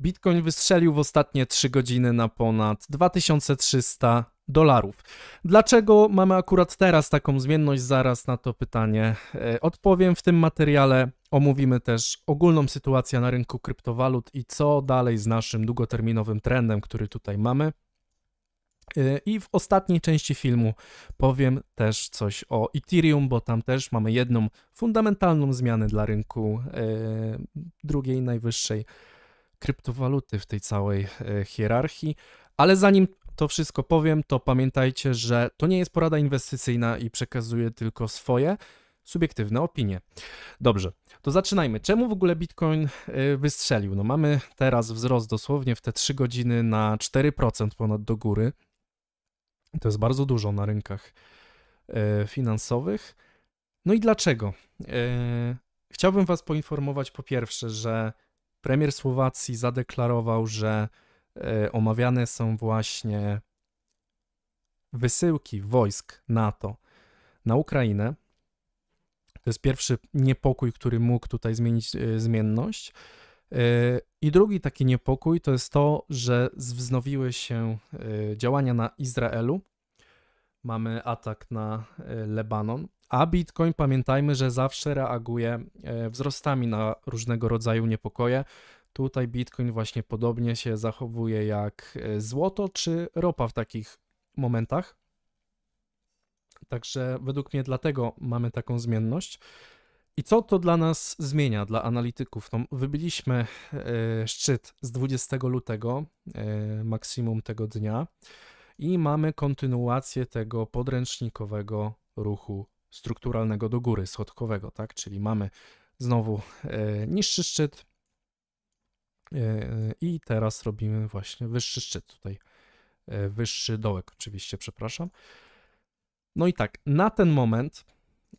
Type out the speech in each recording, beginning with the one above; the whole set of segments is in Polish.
Bitcoin wystrzelił w ostatnie 3 godziny na ponad 2300 dolarów. Dlaczego mamy akurat teraz taką zmienność? Zaraz na to pytanie e, odpowiem w tym materiale. Omówimy też ogólną sytuację na rynku kryptowalut i co dalej z naszym długoterminowym trendem, który tutaj mamy. E, I w ostatniej części filmu powiem też coś o Ethereum, bo tam też mamy jedną fundamentalną zmianę dla rynku, e, drugiej najwyższej kryptowaluty w tej całej e, hierarchii. Ale zanim to wszystko powiem, to pamiętajcie, że to nie jest porada inwestycyjna i przekazuję tylko swoje subiektywne opinie. Dobrze, to zaczynajmy. Czemu w ogóle Bitcoin e, wystrzelił? No mamy teraz wzrost dosłownie w te 3 godziny na 4% ponad do góry. To jest bardzo dużo na rynkach e, finansowych. No i dlaczego? Chciałbym Was poinformować po pierwsze, że Premier Słowacji zadeklarował, że e, omawiane są właśnie wysyłki wojsk NATO na Ukrainę. To jest pierwszy niepokój, który mógł tutaj zmienić e, zmienność. E, I drugi taki niepokój to jest to, że wznowiły się działania na Izraelu. Mamy atak na Lebanon. A Bitcoin, pamiętajmy, że zawsze reaguje e, wzrostami na różnego rodzaju niepokoje. Tutaj Bitcoin właśnie podobnie się zachowuje jak e, złoto czy ropa w takich momentach. Także według mnie dlatego mamy taką zmienność. I co to dla nas zmienia, dla analityków? No, wybiliśmy y, szczyt z 20 lutego, y, maksimum tego dnia, i mamy kontynuację tego podręcznikowego ruchu strukturalnego do góry, schodkowego, tak? Czyli mamy znowu e, niższy szczyt e, i teraz robimy właśnie wyższy szczyt tutaj, e, wyższy dołek oczywiście, przepraszam. No i tak, na ten moment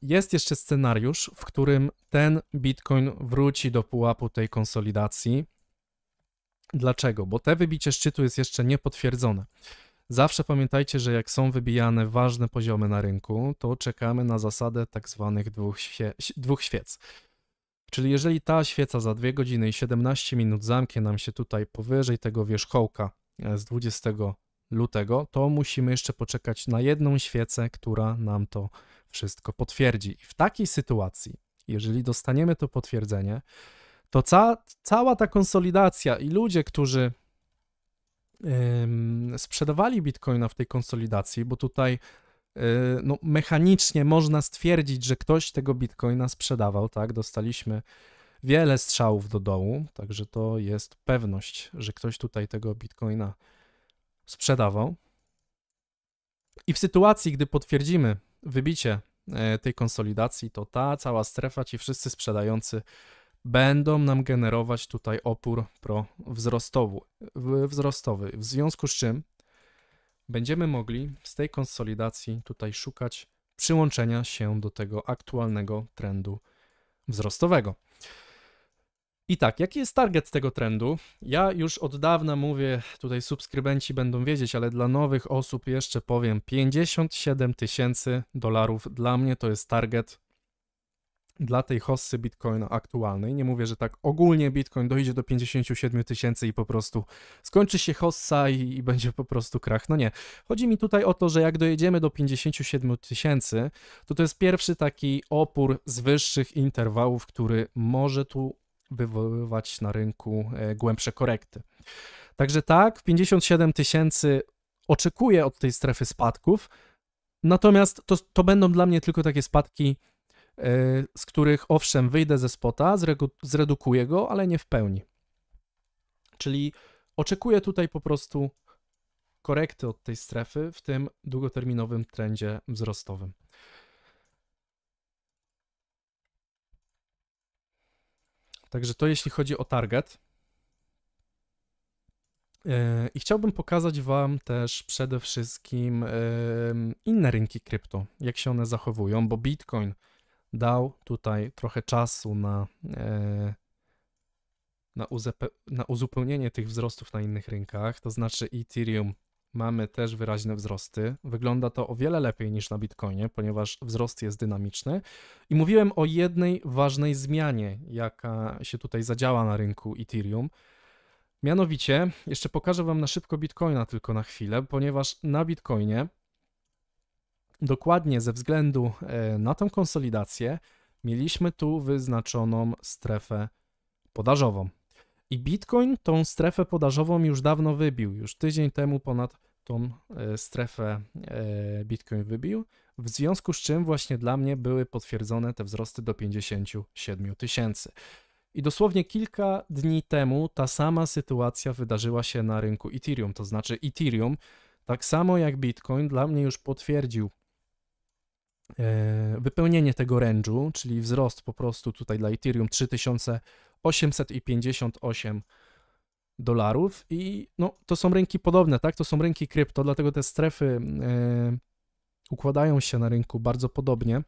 jest jeszcze scenariusz, w którym ten Bitcoin wróci do pułapu tej konsolidacji. Dlaczego? Bo te wybicie szczytu jest jeszcze niepotwierdzone. Zawsze pamiętajcie, że jak są wybijane ważne poziomy na rynku, to czekamy na zasadę tak zwanych dwóch, świe dwóch świec. Czyli jeżeli ta świeca za 2 godziny i 17 minut zamknie nam się tutaj powyżej tego wierzchołka e, z 20 lutego, to musimy jeszcze poczekać na jedną świecę, która nam to wszystko potwierdzi. I w takiej sytuacji, jeżeli dostaniemy to potwierdzenie, to ca cała ta konsolidacja i ludzie, którzy sprzedawali bitcoina w tej konsolidacji, bo tutaj e, no, mechanicznie można stwierdzić, że ktoś tego bitcoina sprzedawał, tak? Dostaliśmy wiele strzałów do dołu, także to jest pewność, że ktoś tutaj tego bitcoina sprzedawał. I w sytuacji, gdy potwierdzimy wybicie e, tej konsolidacji, to ta cała strefa, ci wszyscy sprzedający będą nam generować tutaj opór prowzrostowy. Wzrostowy. W związku z czym będziemy mogli z tej konsolidacji tutaj szukać przyłączenia się do tego aktualnego trendu wzrostowego. I tak, jaki jest target tego trendu? Ja już od dawna mówię, tutaj subskrybenci będą wiedzieć, ale dla nowych osób jeszcze powiem: 57 tysięcy dolarów dla mnie to jest target dla tej hossy Bitcoina aktualnej. Nie mówię, że tak ogólnie Bitcoin dojdzie do 57 tysięcy i po prostu skończy się hossa i, i, będzie po prostu krach. No nie. Chodzi mi tutaj o to, że jak dojedziemy do 57 tysięcy, to to jest pierwszy taki opór z wyższych interwałów, który może tu wywoływać na rynku e, głębsze korekty. Także tak, 57 tysięcy oczekuję od tej strefy spadków, natomiast to, to będą dla mnie tylko takie spadki E, z których owszem wyjdę ze spota, zredukuję go, ale nie w pełni. Czyli oczekuję tutaj po prostu korekty od tej strefy w tym długoterminowym trendzie wzrostowym. Także to jeśli chodzi o target. E, I chciałbym pokazać Wam też przede wszystkim inne rynki krypto, jak się one zachowują, bo Bitcoin dał tutaj trochę czasu na, e, na, na uzupełnienie tych wzrostów na innych rynkach, to znaczy Ethereum mamy też wyraźne wzrosty. Wygląda to o wiele lepiej niż na Bitcoinie, ponieważ wzrost jest dynamiczny. I mówiłem o jednej ważnej zmianie, jaka się tutaj zadziała na rynku Ethereum. Mianowicie, jeszcze pokażę Wam na szybko Bitcoina tylko na chwilę, ponieważ na Bitcoinie Dokładnie ze względu e, na tę konsolidację mieliśmy tu wyznaczoną strefę podażową. I Bitcoin tą strefę podażową już dawno wybił, już tydzień temu ponad tą e, strefę e, Bitcoin wybił, w związku z czym właśnie dla mnie były potwierdzone te wzrosty do 57 tysięcy. I dosłownie kilka dni temu ta sama sytuacja wydarzyła się na rynku Ethereum, to znaczy Ethereum, tak samo jak Bitcoin, dla mnie już potwierdził E, wypełnienie tego range'u, czyli wzrost po prostu tutaj dla Ethereum 3858 dolarów i no, to są rynki podobne, tak? To są rynki krypto, dlatego te strefy e, układają się na rynku bardzo podobnie.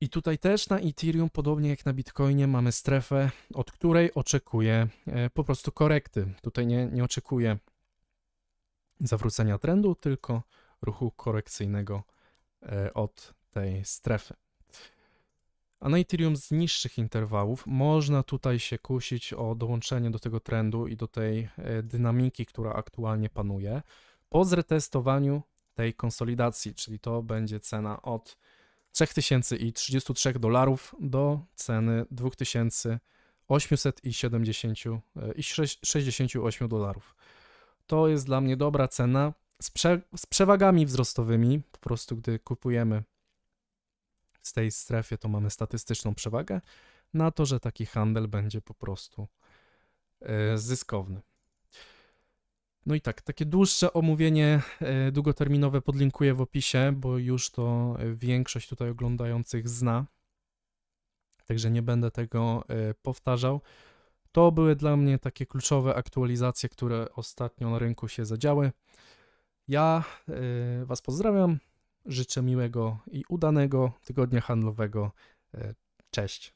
I tutaj też na Ethereum, podobnie jak na Bitcoinie, mamy strefę, od której oczekuję e, po prostu korekty. Tutaj nie, nie oczekuję zawrócenia trendu, tylko ruchu korekcyjnego e, od tej strefy. A na Ethereum z niższych interwałów można tutaj się kusić o dołączenie do tego trendu i do tej e, dynamiki, która aktualnie panuje, po zretestowaniu tej konsolidacji, czyli to będzie cena od 3033 dolarów do ceny 2870 i 68 e, dolarów. To jest dla mnie dobra cena, z, prze, z przewagami wzrostowymi, po prostu gdy kupujemy w tej strefie, to mamy statystyczną przewagę na to, że taki handel będzie po prostu e, zyskowny. No i tak, takie dłuższe omówienie e, długoterminowe podlinkuję w opisie, bo już to e, większość tutaj oglądających zna. Także nie będę tego powtarzał. To były dla mnie takie kluczowe aktualizacje, które ostatnio na rynku się zadziały. Ja y, Was pozdrawiam, życzę miłego i udanego tygodnia handlowego. Y, cześć.